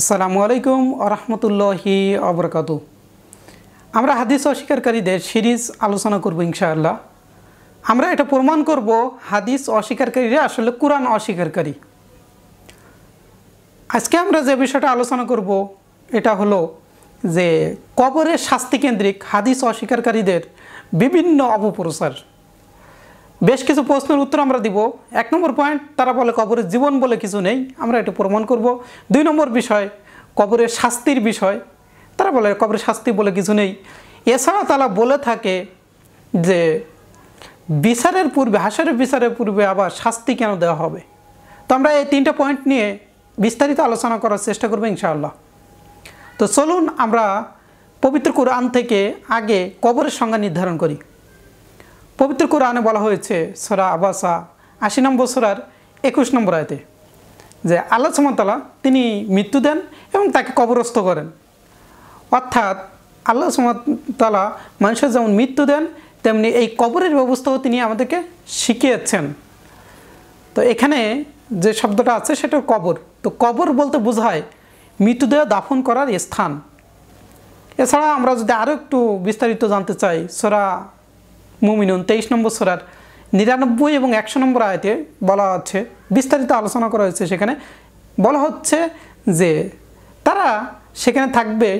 আসসালামু আলাইকুম আরহামতুল্লাহি আবরকাত আমরা হাদিস অস্বীকারীদের সিরিজ আলোচনা করব ইনশাআল্লাহ আমরা এটা প্রমাণ করব হাদিস অস্বীকারীরা আসলে কোরআন অস্বীকারী আজকে আমরা যে বিষয়টা আলোচনা করব এটা হলো যে কবরের শাস্তিকেন্দ্রিক হাদিস অস্বীকারীদের বিভিন্ন অপপ্রচার বেশ কিছু প্রশ্নের উত্তর আমরা দিব এক নম্বর পয়েন্ট তারা বলে কবরের জীবন বলে কিছু নেই আমরা এটা প্রমাণ করব দুই নম্বর বিষয় কবরের শাস্তির বিষয় তারা বলে কবরের শাস্তি বলে কিছু নেই এছাড়া তারা বলে থাকে যে বিচারের পূর্বে হাসারের বিচারের পূর্বে আবার শাস্তি কেন দেওয়া হবে তো আমরা এই তিনটা পয়েন্ট নিয়ে বিস্তারিত আলোচনা করার চেষ্টা করবো ইনশাআল্লাহ তো চলুন আমরা পবিত্র কোরআন থেকে আগে কবরের সংজ্ঞা নির্ধারণ করি পবিত্র কোরআনে বলা হয়েছে সোরা আবাসা আশি নম্বর সোরার একুশ নম্বর আয়তে যে আল্লাহ সুমতলা তিনি মৃত্যু দেন এবং তাকে কবরস্থ করেন অর্থাৎ আল্লাহ সুমতলা মানুষের যেমন মৃত্যু দেন তেমনি এই কবরের ব্যবস্থাও তিনি আমাদেরকে শিখিয়েছেন তো এখানে যে শব্দটা আছে সেটা কবর তো কবর বলতে বোঝায় মৃতদেহ দাফন করার স্থান এছাড়া আমরা যদি আরও একটু বিস্তারিত জানতে চাই সোরা মুমিনুন তেইশ নম্বর সোরার নিরানব্বই এবং একশো নম্বর আয়তে বলা আছে বিস্তারিত আলোচনা করা হয়েছে সেখানে বলা হচ্ছে যে তারা সেখানে থাকবে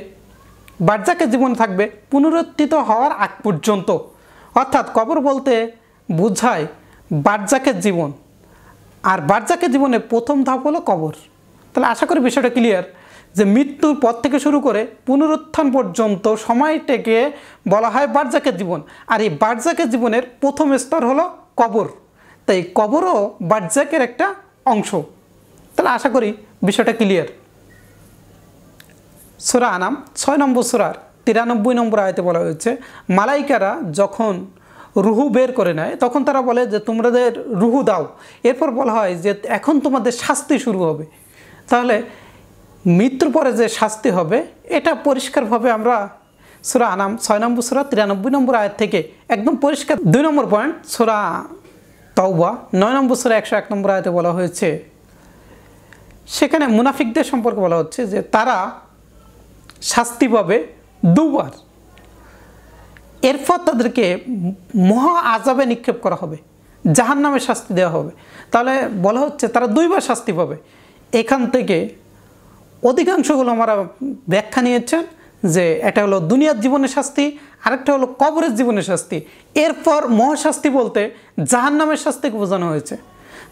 বার্জাকে জীবনে থাকবে পুনরুত্থিত হওয়ার আগ পর্যন্ত অর্থাৎ কবর বলতে বোঝায় বার্জাকের জীবন আর বার্জাকের জীবনে প্রথম ধাপ হলো কবর তাহলে আশা করি বিষয়টা ক্লিয়ার যে মৃত্যুর পর থেকে শুরু করে পুনরুত্থান পর্যন্ত সময়টাকে বলা হয় বার্জাকের জীবন আর এই বার্জাকের জীবনের প্রথম স্তর হলো কবর তাই কবরও বার্জাকের একটা অংশ তাহলে আশা করি বিষয়টা ক্লিয়ার সোরা আনাম ছয় নম্বর সোরার তিরানব্বই নম্বর আয়তে বলা হয়েছে মালাইকারা যখন রুহু বের করে নেয় তখন তারা বলে যে তোমাদের রুহু দাও এরপর বলা হয় যে এখন তোমাদের শাস্তি শুরু হবে তাহলে মৃত্যুর পরে যে শাস্তি হবে এটা পরিষ্কারভাবে আমরা সুরা আনাম ছয় নম্বর সুরা তিরানব্বই নম্বর আয়ের থেকে একদম পরিষ্কার দুই নম্বর পয়েন্ট সুরা তওবা নয় নম্বর সুরা একশো এক নম্বর আয়তে বলা হয়েছে সেখানে মুনাফিকদের সম্পর্কে বলা হচ্ছে যে তারা শাস্তি পাবে দুবার এরপর তাদেরকে মহা আজাবে নিক্ষেপ করা হবে জাহান নামে শাস্তি দেওয়া হবে তাহলে বলা হচ্ছে তারা দুইবার শাস্তি পাবে এখান থেকে অধিকাংশগুলো আমরা ব্যাখ্যা নিয়েছেন যে এটা হলো দুনিয়ার জীবনের শাস্তি আরেকটা হলো কবরের জীবনের শাস্তি এরপর মহাশাস্তি বলতে জাহান নামের শাস্তিকে বোঝানো হয়েছে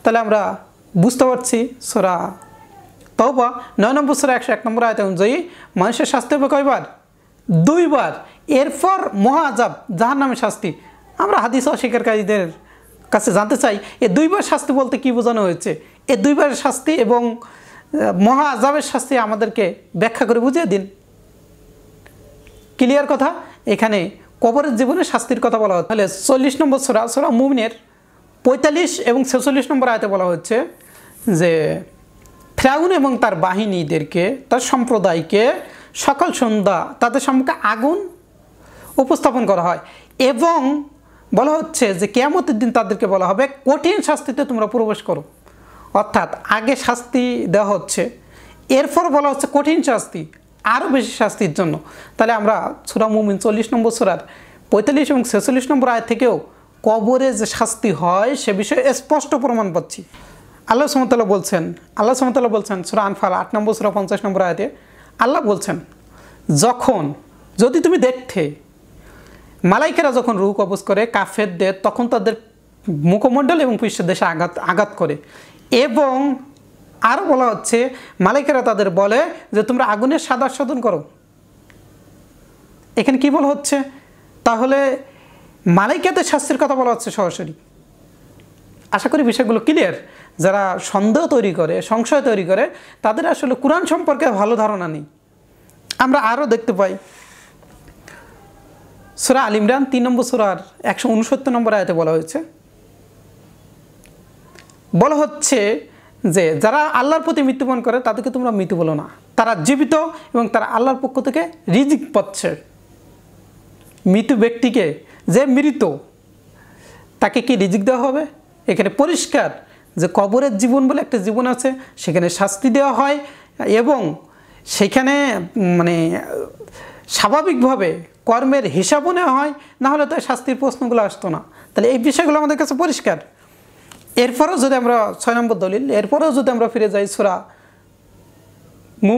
তাহলে আমরা বুঝতে পারছি সোরা তবা নয় নম্বর সোরা একশো এক নম্বর আয়ত অনুযায়ী মানুষের শাস্তি হবে কয়বার দুইবার এরপর মহা আজাব জাহান নামের শাস্তি আমরা হাদিস অস্বীকারীদের কাছে জানতে চাই এ দুইবার শাস্তি বলতে কি বোঝানো হয়েছে এ দুইবার শাস্তি এবং মহা আজাবের শাস্তি আমাদেরকে ব্যাখ্যা করে বুঝিয়ে দিন ক্লিয়ার কথা এখানে কবরের জীবনের শাস্তির কথা বলা হচ্ছে তাহলে চল্লিশ নম্বর সোরা সোরা মুমিনের পঁয়তাল্লিশ এবং ছেচল্লিশ নম্বর আয়তে বলা হচ্ছে যে ফ্রাউন এবং তার বাহিনীদেরকে তার সম্প্রদায়কে সকাল সন্ধ্যা তাদের সম্মুখে আগুন উপস্থাপন করা হয় এবং বলা হচ্ছে যে কেয়ামতের দিন তাদেরকে বলা হবে কঠিন শাস্তিতে তোমরা প্রবেশ করো অর্থাৎ আগে শাস্তি দেওয়া হচ্ছে এরপর বলা হচ্ছে কঠিন শাস্তি আরও বেশি শাস্তির জন্য তাহলে আমরা সুরা মুমিন চল্লিশ নম্বর সুরার পঁয়তাল্লিশ এবং ছেচল্লিশ নম্বর আয় থেকেও কবরে যে শাস্তি হয় সে বিষয়ে স্পষ্ট প্রমাণ পাচ্ছি আল্লাহ সুমতাল্লাহ বলছেন আল্লাহ সুমতাল্লাহ বলছেন সুরা আনফাল আট নম্বর সুরা পঞ্চাশ নম্বর আয়তে আল্লাহ বলছেন যখন যদি তুমি দেখতে মালাইকেরা যখন রুহ কবজ করে কাফেরদের তখন তাদের মুখমণ্ডল এবং পৃষ্ঠের দেশে আঘাত আঘাত করে এবং আরও বলা হচ্ছে মালিকেরা তাদের বলে যে তোমরা আগুনের সাদা শোধন করো এখানে কি বলা হচ্ছে তাহলে মালাইকাতে শাস্তির কথা বলা হচ্ছে সরাসরি আশা করি বিষয়গুলো ক্লিয়ার যারা সন্দেহ তৈরি করে সংশয় তৈরি করে তাদের আসলে কোরআন সম্পর্কে ভালো ধারণা নেই আমরা আরও দেখতে পাই সুরা আলিমরান তিন নম্বর সুরার একশো উনসত্তর নম্বর আয়তে বলা হয়েছে বলা হচ্ছে যে যারা আল্লাহর প্রতি মৃত্যুবরণ করে তাদেরকে তোমরা মৃত্যু বলো না তারা জীবিত এবং তারা আল্লাহর পক্ষ থেকে রিজিক পাচ্ছে মৃত ব্যক্তিকে যে মৃত তাকে কি রিজিক দেওয়া হবে এখানে পরিষ্কার যে কবরের জীবন বলে একটা জীবন আছে সেখানে শাস্তি দেওয়া হয় এবং সেখানে মানে স্বাভাবিকভাবে কর্মের হিসাবও নেওয়া হয় নাহলে তো শাস্তির প্রশ্নগুলো আসতো না তাহলে এই বিষয়গুলো আমাদের কাছে পরিষ্কার এরপরেও যদি আমরা ছয় নম্বর দলিল এরপরেও যদি আমরা ফিরে যাই সুরা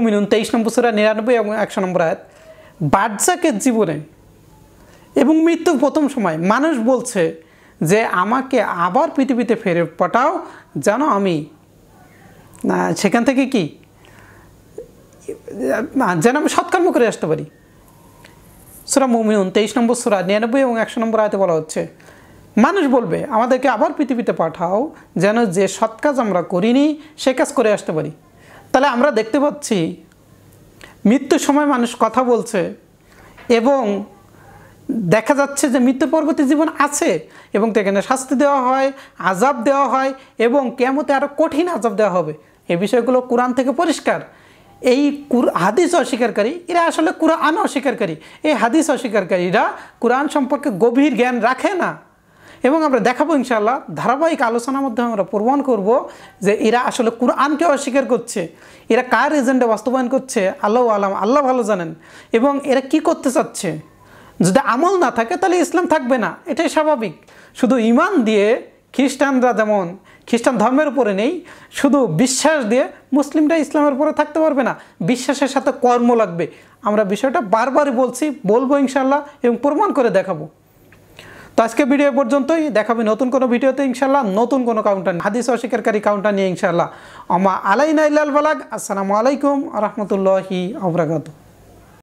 মিনুন তেইশ নম্বর সুরা নিরানব্বই এবং একশো নম্বর আয়াত বাচ্চাকে জীবনে এবং মৃত্যুর প্রথম সময় মানুষ বলছে যে আমাকে আবার পৃথিবীতে ফেরে পাঠাও যেন আমি সেখান থেকে কি যেন আমি সৎকর্ম করে আসতে পারি সুরা মুমিনুন তেইশ নম্বর সুরা নিরানব্বই এবং একশো নম্বর আয়তে বলা হচ্ছে মানুষ বলবে আমাদেরকে আবার পৃথিবীতে পাঠাও যেন যে সৎ কাজ আমরা করিনি সে কাজ করে আসতে পারি তাহলে আমরা দেখতে পাচ্ছি মৃত্যুর সময় মানুষ কথা বলছে এবং দেখা যাচ্ছে যে মৃত্যু পরবর্তী জীবন আছে এবং সেখানে শাস্তি দেওয়া হয় আজাব দেওয়া হয় এবং কেমতে আরও কঠিন আজাব দেওয়া হবে এ বিষয়গুলো কোরআন থেকে পরিষ্কার এই কুর হাদিস অস্বীকারী এরা আসলে কোরআন অস্বীকারী এই হাদিস অস্বীকারীরা কোরআন সম্পর্কে গভীর জ্ঞান রাখে না এবং আমরা দেখাবো ইনশাল্লাহ ধারাবাহিক আলোচনার মধ্যে আমরা প্রমাণ করব যে এরা আসলে কোরআনকে অস্বীকার করছে এরা কার রিজেন্টে বাস্তবায়ন করছে আল্লাহ আলাম আল্লাহ ভালো জানেন এবং এরা কি করতে চাচ্ছে যদি আমল না থাকে তাহলে ইসলাম থাকবে না এটাই স্বাভাবিক শুধু ইমান দিয়ে খ্রিস্টানরা যেমন খ্রিস্টান ধর্মের উপরে নেই শুধু বিশ্বাস দিয়ে মুসলিমরা ইসলামের উপরে থাকতে পারবে না বিশ্বাসের সাথে কর্ম লাগবে আমরা বিষয়টা বারবারই বলছি বলবো ইনশাল্লাহ এবং প্রমাণ করে দেখাবো তো আজকে ভিডিও পর্যন্তই দেখাবে নতুন কোনো ভিডিওতে ইনশাল্লাহ নতুন কোনো কাউন্টার হাদিস অস্বীকারী কাউন্টার নিয়ে ইনশাল্লাহ আমা আলাইনা ইল্লাল বালাক আসসালামু আলাইকুম রহমতুল্লাহি অবরাকাতু